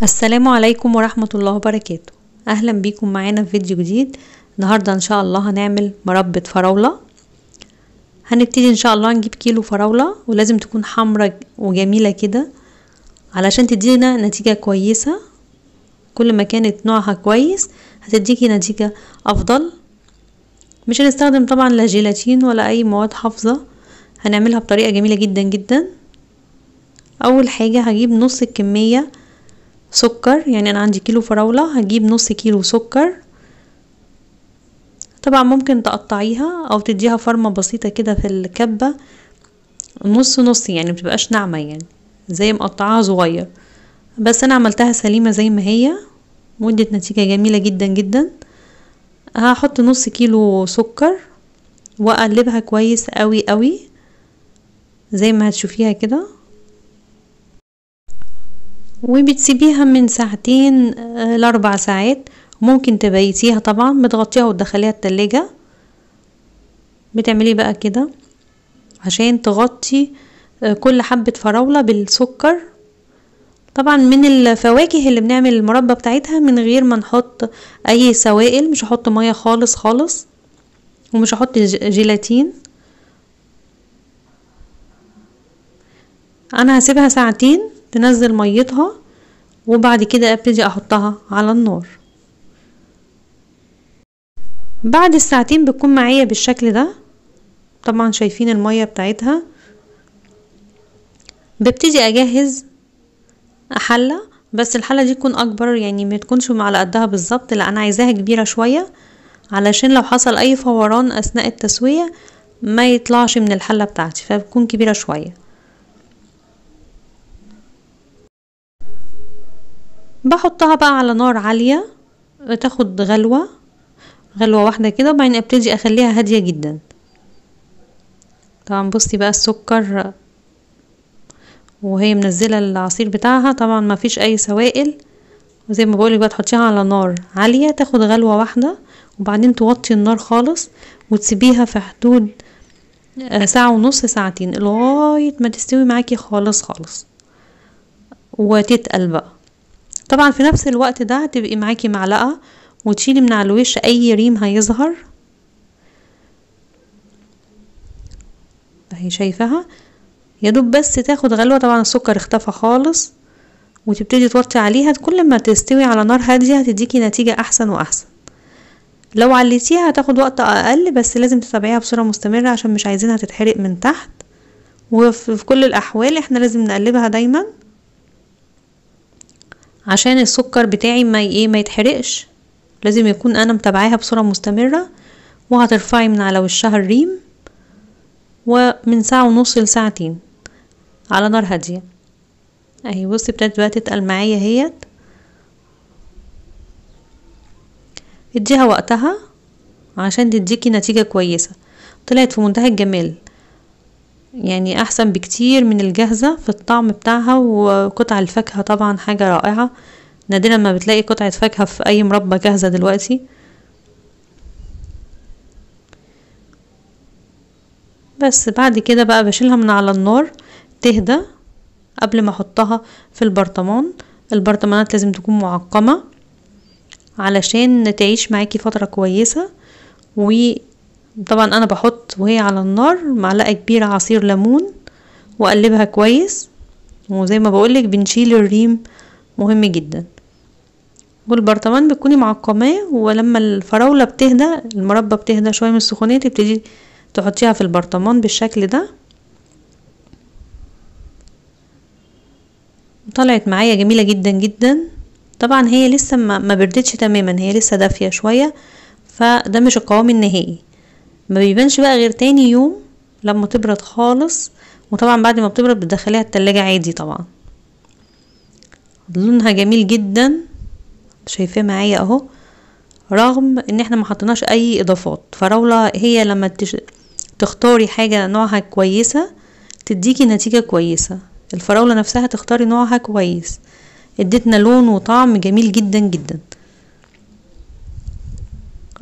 السلام عليكم ورحمة الله وبركاته أهلا بيكم معانا في فيديو جديد النهاردة إن شاء الله هنعمل مربة فراولة هنبتدي إن شاء الله نجيب كيلو فراولة ولازم تكون حمرة وجميلة كده علشان تدينا نتيجة كويسة كل ما كانت نوعها كويس هتديكي نتيجة أفضل مش هنستخدم طبعا لا جيلاتين ولا أي مواد حافظة هنعملها بطريقة جميلة جدا جدا أول حاجة هجيب نص الكمية سكر يعني انا عندي كيلو فراولة هجيب نص كيلو سكر طبعا ممكن تقطعيها او تديها فرمة بسيطة كده في الكبة نص نص يعني متبقاش ناعمة يعني زي مقطعاها صغير بس انا عملتها سليمة زي ما هي مدت نتيجة جميلة جدا جدا هحط نص كيلو سكر واقلبها كويس قوي قوي زي ما هتشوفيها كده وبتسيبيها من ساعتين آه، لاربع ساعات ممكن تبيتيها طبعا بتغطيها وتدخليها التلاجة بتعملي بقى كده عشان تغطي آه، كل حبة فراولة بالسكر طبعا من الفواكه اللي بنعمل المربى بتاعتها من غير ما نحط اي سوائل مش هحط مية خالص خالص ومش هحط جيلاتين انا هسيبها ساعتين تنزل ميتها وبعد كده ابتدي احطها على النار بعد الساعتين بتكون معايا بالشكل ده طبعا شايفين المية بتاعتها ببتدي اجهز حلة بس الحلة دي تكون اكبر يعني ما تكونش على قدها بالظبط لا انا عايزاها كبيرة شوية علشان لو حصل اي فوران اثناء التسوية ما يطلعش من الحلة بتاعتي فبتكون كبيرة شوية بحطها بقى على نار عالية آه، تاخد غلوة غلوة واحدة كده وبعدين ابتدي اخليها هادية جدا طبعا بصي بقى السكر وهي منزلة العصير بتاعها طبعا ما فيش اي سوائل وزي ما بقولك بقى تحطيها على نار عالية تاخد غلوة واحدة وبعدين توطي النار خالص وتسيبيها في حدود آه، ساعة ونص ساعتين لغاية ما تستوي معاكي خالص خالص وتتقل بقى طبعا في نفس الوقت ده هتبقي معاكي معلقة وتشيلي من على الوش اي ريم هيظهر اهي شايفاها يا دوب بس تاخد غلوه طبعا السكر اختفى خالص وتبتدي توطي عليها كل ما تستوي على نار هاديه هتديكي نتيجه احسن واحسن لو عليتيها هتاخد وقت اقل بس لازم تتابعيها بصوره مستمره عشان مش عايزينها تتحرق من تحت وفي كل الاحوال احنا لازم نقلبها دايما عشان السكر بتاعي ما ايه ما يتحرقش لازم يكون انا متابعاها بصوره مستمره وهترفعي من على وشها الريم ومن ساعه ونص لساعتين على نار هاديه اهي بصي ابتدت بقى تتقل معايا اهيت اديها وقتها عشان تديكي نتيجه كويسه طلعت في منتهى الجمال يعني احسن بكتير من الجاهزة في الطعم بتاعها وقطع الفاكهة طبعا حاجة رائعة نادرا ما بتلاقي قطعة فاكهة في اي مربى جاهزة دلوقتي بس بعد كده بقى بشيلها من على النار تهدى قبل ما احطها في البرطمان البرطمانات لازم تكون معقمة علشان تعيش معاكي فترة كويسة طبعا انا بحط وهي على النار معلقة كبيرة عصير ليمون واقلبها كويس وزي ما بقولك بنشيل الريم مهم جدا والبرطمان بتكوني معقماه ولما الفراولة بتهدى المربى بتهدى شوية من السخونية تبتدي تحطيها في البرطمان بالشكل ده طلعت معايا جميلة جدا جدا طبعا هي لسه ما بردتش تماما هي لسه دافية شوية فده مش القوام النهائي ما بيبانش بقى غير تاني يوم لما تبرد خالص وطبعا بعد ما بتبرد بتدخليها التلاجة عادي طبعا لونها جميل جدا شايفاه معايا اهو رغم ان احنا ما حطيناش اي اضافات فراولة هي لما تش... تختاري حاجة نوعها كويسة تديكي نتيجة كويسة الفراولة نفسها تختاري نوعها كويس ادتنا لون وطعم جميل جدا جدا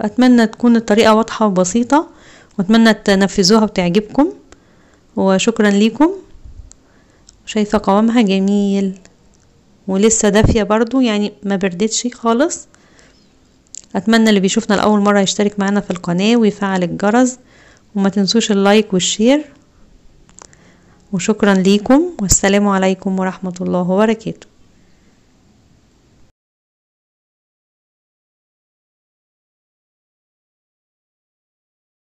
اتمنى تكون الطريقة واضحة وبسيطة واتمنى تنفذوها وتعجبكم وشكرا ليكم شايفه قوامها جميل ولسه دافيه برضو يعني ما بردتش خالص اتمنى اللي بيشوفنا لاول مره يشترك معنا في القناه ويفعل الجرس وما تنسوش اللايك والشير وشكرا ليكم والسلام عليكم ورحمه الله وبركاته